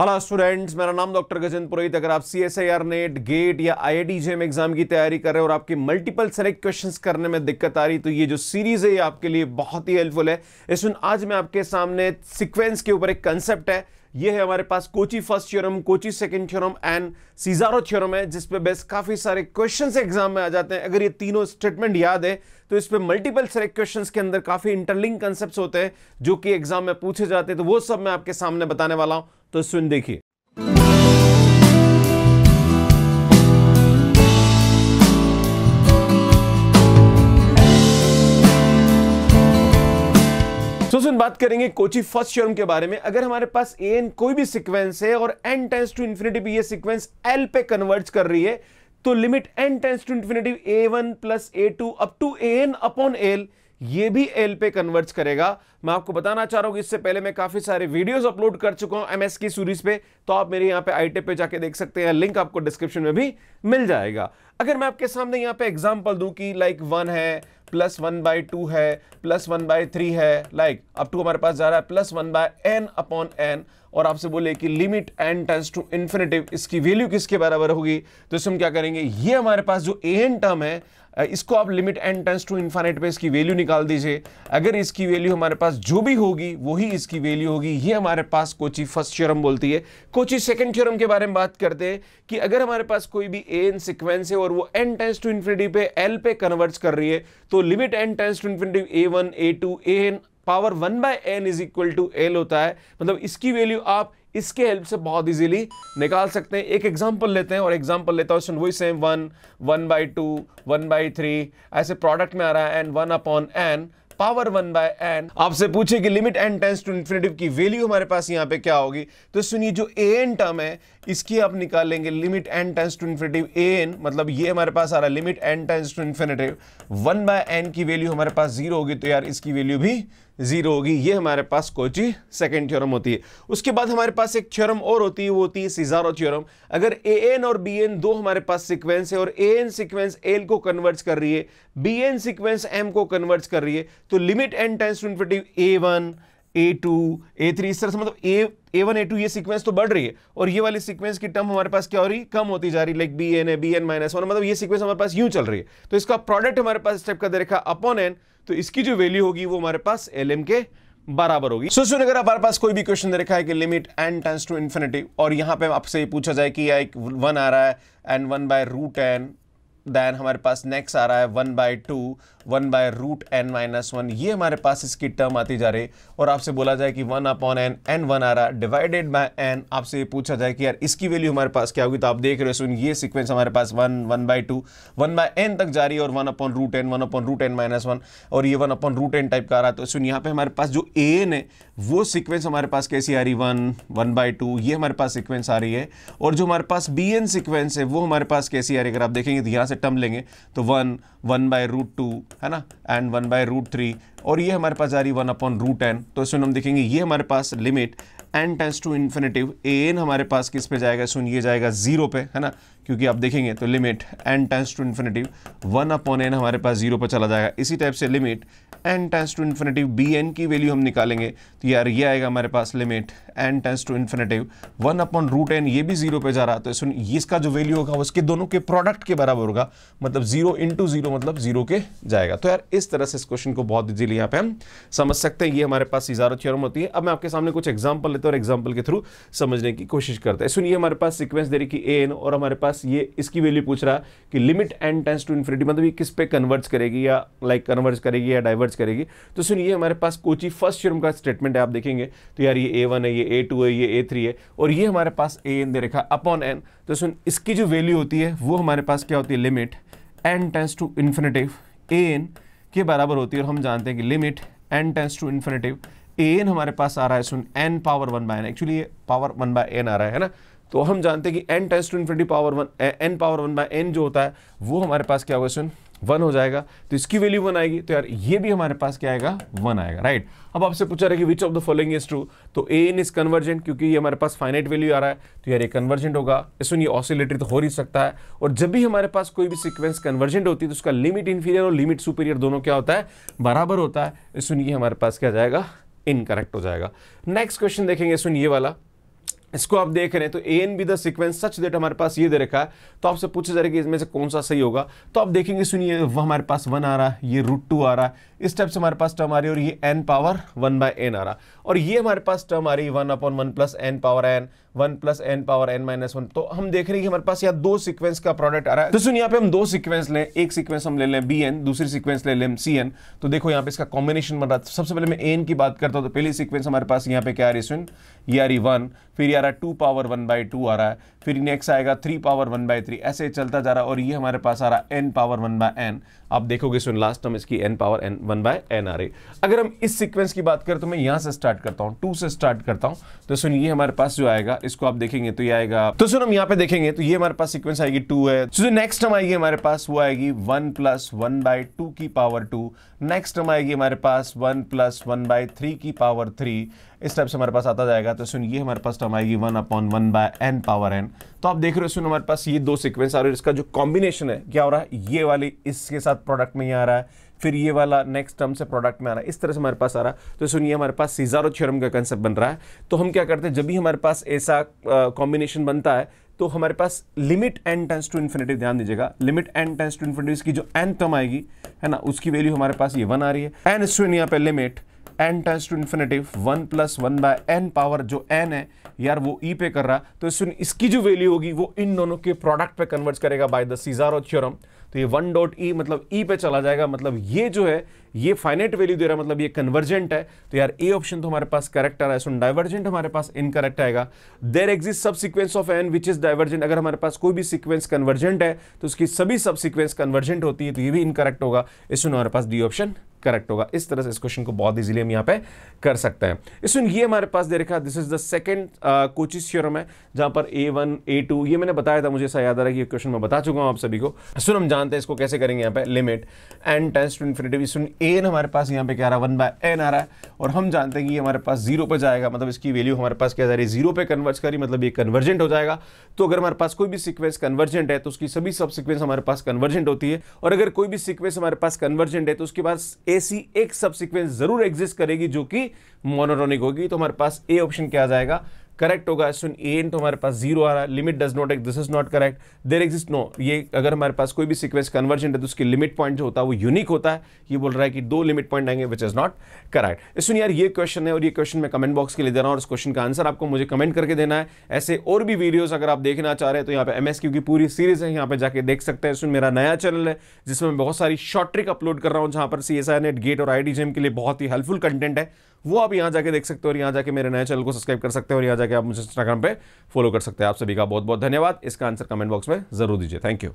hello students मेरा नाम doctor Gajendra Purohit अगर आप C S I R NET GATE या I I T JAM exam की तैयारी कर रहे हैं और आपके मल्टीपल सेलेक्ट क्वेश्चंस करने में दिक्कत आ रही तो ये जो सीरीज है ये आपके लिए बहुत ही हेल्पफुल है इसमें आज मैं आपके सामने सीक्वेंस के ऊपर एक कंसेप्ट है ये है हमारे पास Cauchy first theorem Cauchy second theorem and Cesaro theorem है जिसपे बेस काफ़ी सारे क्वेश्चन एग्जाम में आ जाते हैं अगर ये तीनों स्टेटमेंट याद है तो इस पर मल्टीपल सारे क्वेश्चन के अंदर काफ़ी इंटरलिंग कंसेप्ट होते हैं जो कि एग्जाम में पूछे जाते हैं तो वो सब मैं आपके सामने बताने वाला हूं तो सुन देखिए दोस्तों बात करेंगे कोची फर्स्ट थ्योरम के बारे में अगर हमारे पास ए एन कोई भी सीक्वेंस है और एन टेंस टू इन्फिनिटी भी ये सीक्वेंस एल पे कन्वर्ट कर रही है तो limit n tends to infinity a one plus a two up to a n upon L ये भी एल पे कन्वर्ट करेगा मैं आपको बताना चाह रहा हूँ इससे पहले मैं काफ़ी सारे वीडियोस अपलोड कर चुका हूँ एमएस की सीरीज पे तो आप मेरे यहाँ पे आई e पे जाके देख सकते हैं लिंक आपको डिस्क्रिप्शन में भी मिल जाएगा अगर मैं आपके सामने यहाँ पे एग्जाम्पल दू की लाइक वन है प्लस वन बाई टू है प्लस वन बाय थ्री है लाइक अब टू तो हमारे पास जा रहा है plus one by n upon n और आपसे बोले कि limit n tends to infinitive इसकी वैल्यू किसके बराबर होगी तो इसमें हम क्या करेंगे ये हमारे पास जो एन टर्म है इसको आप limit n tends to infinite पे इसकी वैल्यू निकाल दीजिए अगर इसकी वैल्यू हमारे पास पास जो भी होगी वही इसकी वैल्यू होगी ये हमारे पास कोची फर्स्ट थ्योरम बोलती है कोची सेकंड थ्योरम के बारे में बात करते हैं कि अगर हमारे पास कोई भी ए एन सिक्वेंस है और वो एन टेंस टू इन्फिनिटी पे एल पे कन्वर्ट कर रही है तो limit n tends to infinity a one a two a n power one by n is equal to L होता है मतलब इसकी वैल्यू आप इसके हेल्प से बहुत इजीली निकाल सकते हैं एक एग्जांपल लेते हैं और एग्जांपल लेता हूं वही same one one by two one by three ऐसे प्रोडक्ट में आ रहा है n one upon n power one by n आपसे पूछे कि limit n tends to infinitive की वैल्यू हमारे पास यहाँ पे क्या होगी तो सुनिए जो ए एन टर्म है इसकी आप निकालेंगे limit n tends to infinitive a n मतलब ये हमारे पास आ रहा है limit n tends to infinitive one by n की वैल्यू हमारे पास जीरो होगी तो यार इसकी वैल्यू भी जीरो होगी ये हमारे पास कोची सेकेंड थ्योरम होती है उसके बाद हमारे पास एक थ्योरम और होती है वो होती है सिजारो थ्योरम अगर ए एन और बी एन दो हमारे पास सीक्वेंस है और ए एन सिक्वेंस एल को कन्वर्ट कर रही है बी एन सिक्वेंस एम को कन्वर्ट कर रही है तो limit n tends to infinitive a one a two a three इस तरह से मतलब a a one a two ये सीक्वेंस तो बढ़ रही है और ये वाली सीक्वेंस की टर्म हमारे पास क्या हो रही कम होती जा रही like b n a b n minus one मतलब ये सीक्वेंस हमारे पास यूं चल रही है तो इसका प्रोडक्ट हमारे पास स्टेप का दे रखा अपॉन एन तो इसकी जो वैल्यू होगी वो हमारे पास एल एम के बराबर होगी सो so, अगर हमारे पास कोई भी क्वेश्चन दे रखा है कि limit n tends to infinity और यहाँ पे आपसे पूछा जाए कि एक वन आ रहा है n one by root n then हमारे पास नेक्स्ट आ रहा है one by two one by root n minus one ये हमारे पास इसकी टर्म आती जा रही और आपसे बोला जाए कि one upon n n one आ रहा डिवाइडेड बाय एन आपसे ये पूछा जाए कि यार इसकी वैल्यू हमारे पास क्या होगी तो आप देख रहे हो सुन ये सीक्वेंस हमारे पास one one by two one by n तक जा रही है और one upon root n one upon root n minus one और ये one upon root n type का आ रहा तो सुन यहाँ पे हमारे पास जो ए एन है वो सिक्वेंस हमारे पास कैसी आ रही वन वन बाय टू ये हमारे पास सिक्वेंस आ रही है और जो हमारे पास बी एन सिक्वेंस है वो हमारे पास कैसी आ रही है अगर आप देखेंगे तो यहाँ से टर्म लेंगे तो one one by root two है ना and one by root three और ये हमारे पास जा रही वन अपॉन रूट एन तो इसमें हम देखेंगे ये हमारे पास limit n tends to infinitive a n हमारे पास किस पे जाएगा सुनिए जाएगा जीरो पे है ना क्योंकि आप देखेंगे तो limit n tends to infinitive one upon n हमारे पास जीरो पर चला जाएगा इसी टाइप से limit n tends to infinitive b n की वैल्यू हम निकालेंगे तो यार ये आएगा हमारे पास limit n tends to infinitive one upon root n ये भी जीरो पे जा रहा तो सुन इसका जो वैल्यू होगा उसके दोनों के प्रोडक्ट के बराबर होगा मतलब जीरो इंटू जीरो मतलब जीरो के जाएगा तो यार इस तरह से इस क्वेश्चन को बहुत इजीली यहाँ पे हम समझ सकते हैं ये हमारे पास इजारत थ्योरम होती है अब मैं आपके सामने कुछ एग्जाम्पल लेते हैं और एग्जाम्पल के थ्रू समझने की कोशिश करते हैं सुनिए हमारे पास सिक्वेंस दे रही कि ए एन और हमारे पास ये इसकी वैल्यू पूछ रहा कि limit n tends to infinity मतलब ये किस पे कन्वर्ट्स करेगी या लाइक like कन्वर्ट करेगी या डाइवर्ट करेगी तो सुनिए हमारे पास कोची फर्स्ट शर्म का स्टेटमेंट है आप देखेंगे तो यार ये ए है ये ए है ये ए है और ये हमारे पास ए दे रखा अपॉन एन तो सुन इसकी जो वैल्यू होती है वो हमारे पास क्या होती है limit n tends to infinitive a n के बराबर होती है और हम जानते हैं कि limit n tends to infinitive a n हमारे पास आ रहा है सुन n power one by n actually ये पावर वन बाय एन आ रहा है ना तो हम जानते हैं कि n tends to infinity power one n power one by n जो होता है वो हमारे पास क्या होगा सुन वन हो जाएगा तो इसकी वैल्यू वन आएगी तो यार ये भी हमारे पास क्या आएगा वन आएगा राइट अब आपसे पूछा रहा है कि which of the following is true तो ए इन इज कन्वर्जेंट क्योंकि ये हमारे पास फाइनाइट वैल्यू आ रहा है तो यार ये कन्वर्जेंट होगा इसमें ये ऑसिलेटर तो हो ही सकता है और जब भी हमारे पास कोई भी सिक्वेंस कन्वर्जेंट होती है तो उसका लिमिट इन्फीरियर और लिमिट सुपीरियर दोनों क्या होता है बराबर होता है इसमें ये हमारे पास क्या जाएगा इनकरेक्ट हो जाएगा नेक्स्ट क्वेश्चन देखेंगे सुन ये वाला इसको आप देख रहे हैं तो a n b the sequence such that हमारे पास ये दे रखा है तो आपसे पूछा जा रहा है कि इसमें से कौन सा सही होगा तो आप देखेंगे सुनिए वह हमारे पास वन आ रहा है ये रूट टू आ रहा है इस टाइप से हमारे पास टर्म आ रही है और ये n power one by n आ रहा है और ये हमारे पास टर्म आ रही है one upon one plus n power n one plus n power n minus one तो हम देख रहे हैं कि हमारे पास यहाँ दो सीक्वेंस का प्रोडक्ट आ रहा है तो सुन यहाँ पे हम दो सीक्वेंस लें एक सीक्वेंस हम ले लें बी एन दूसरी सीक्वेंस ले लें सी एन तो देखो यहाँ पे इसका कॉम्बिनेशन बन रहा है सबसे पहले मैं एन की बात करता हूँ तो पहली सीक्वेंस हमारे पास यहाँ पे क्या आ रही सुन ये आ रही वन फिर ये आ रहा है two power one by two आ रहा है फिर नेक्स्ट आएगा three power one by three ऐसे चलता जा रहा है और ये हमारे पास आ रहा है n power one by n आप देखोगे सुन लास्ट हम इसकी n power n one by n आ रही अगर हम इस सीक्वेंस की बात करें तो मैं यहाँ से स्टार्ट करता हूँ टू से स्टार्ट करता हूँ तो सुन ये हमारे पास जो आएगा इसको आप देखेंगे तो ये आएगा तो सुनो हम यहाँ पे देखेंगे तो ये हमारे पास सिक्वेंस आएगी टू है तो जो नेक्स्ट हम आएगी हमारे पास वो आएगी one plus one by two की पावर टू नेक्स्ट हम आएगी हमारे पास one plus one by three की पावर थ्री इस टाइप से हमारे पास आता जाएगा तो सुन ये हमारे पास टर्म आएगी one upon one by n power n तो आप देख रहे हो सुन हमारे पास ये दो सिक्वेंस आ रहे हैं इसका जो कॉम्बिनेशन है क्या हो रहा है ये वाली इसके साथ प्रोडक्ट में ही आ रहा है फिर ये वाला नेक्स्ट टर्म से प्रोडक्ट में आ रहा है इस तरह से हमारे पास आ रहा है तो सुनिए हमारे पास सीजारो थ्योरम का कंसेप्ट बन रहा है तो हम क्या करते हैं जब भी हमारे पास ऐसा कॉम्बिनेशन बनता है तो हमारे पास limit n tends to infinitive ध्यान दीजिएगा limit n tends to infinitive इसकी जो एन टर्म आएगी है ना उसकी वैल्यू हमारे पास ये वन आ रही है एन स्टून यहाँ पे limit n tends to infinitive one plus one by n power जो एन है यार वो ई e पे कर रहा तो इसमें इसकी जो वैल्यू होगी वो इन दोनों के प्रोडक्ट पे कन्वर्ट करेगा बाय द सीजारो थ्योरम तो ये वन डॉट ई मतलब ई e पे चला जाएगा मतलब ये जो है ये फाइनेट वैल्यू दे रहा है मतलब ये कन्वर्जेंट है तो यार ए ऑप्शन तो हमारे पास करेक्ट आ रहा है सुन डाइवर्जेंट हमारे पास इनकरेक्ट आएगा there exist subsequence of n which is divergent अगर हमारे पास कोई भी सिक्वेंस कन्वर्जेंट है तो उसकी सभी सब सिक्वेंस कन्वर्जेंट होती है तो ये भी इनकरेक्ट होगा इसमें हमारे पास डी ऑप्शन करेक्ट होगा इस तरह से इस क्वेश्चन को बहुत इजीली हम यहाँ पे कर सकते हैं इसमें ये हमारे पास दे रखा this is the second Cauchy's theorem है जहाँ पर ए वन ए टू ये मैंने बताया था मुझे ऐसा याद आ रहा है कि क्वेश्चन मैं बता चुका हूँ आप सभी को सुन हम जानते हैं इसको कैसे करेंगे यहाँ पे limit n tends to infinitive सुन ए एन हमारे पास यहाँ पे क्या रहा है वन बाय एन आ रहा है और हम जानते हैं कि हमारे पास जीरो पर जाएगा मतलब इसकी वैल्यू हमारे पास क्या जा रही है जीरो पर कन्वर्ज करी मतलब ये कन्वर्जेंट हो जाएगा तो अगर हमारे पास कोई भी सिक्वेंस कन्वर्जेंट है तो उसकी सभी सब सिक्वेंस हमारे पास कन्वर्जेंट होती है और अगर कोई भी सिक्वेंस हमारे पास कन्वर्जेंट है तो उसके पास ऐसी एक सबसिक्वेंस जरूर एग्जिस्ट करेगी जो कि मोनोटोनिक होगी तो हमारे पास ए ऑप्शन क्या आ जाएगा करेक्ट होगा सुन ए इन तो हमारे पास जीरो आ रहा है limit does not this is not correct there exist no ये अगर हमारे पास कोई भी सिक्वेंस कन्वर्जेंट है तो उसकी लिमिट पॉइंट जो होता है वो यूनिक होता है ये बोल रहा है कि दो लिमिट पॉइंट आएंगे विच इज नॉट करेक्ट सुन यार ये क्वेश्चन है और ये क्वेश्चन मैं कमेंट बॉक्स के लिए दे रहा हूँ और इस क्वेश्चन का आंसर आपको मुझे कमेंट करके देना है ऐसे और भी वीडियोज अगर आप देखना चाह रहे हैं तो यहाँ पे एम की पूरी सीरीज है यहाँ पे जाके देख सकते हैं सुन मेरा नया चैनल है जिसमें मैं बहुत सारी शॉर्ट ट्रिक अपलोड कर रहा हूँ जहाँ पर सी नेट गेट और आई के लिए बहुत ही हेल्पफुल कंटेंट है वो आप यहाँ जाके देख सकते हो और यहाँ जाके मेरे नए चैनल को सब्सक्राइब कर सकते हो और यहाँ जाके आप मुझे इंस्टाग्राम पर फॉलो कर सकते हैं आप सभी का बहुत बहुत धन्यवाद इसका आंसर कमेंट बॉक्स में जरूर दीजिए थैंक यू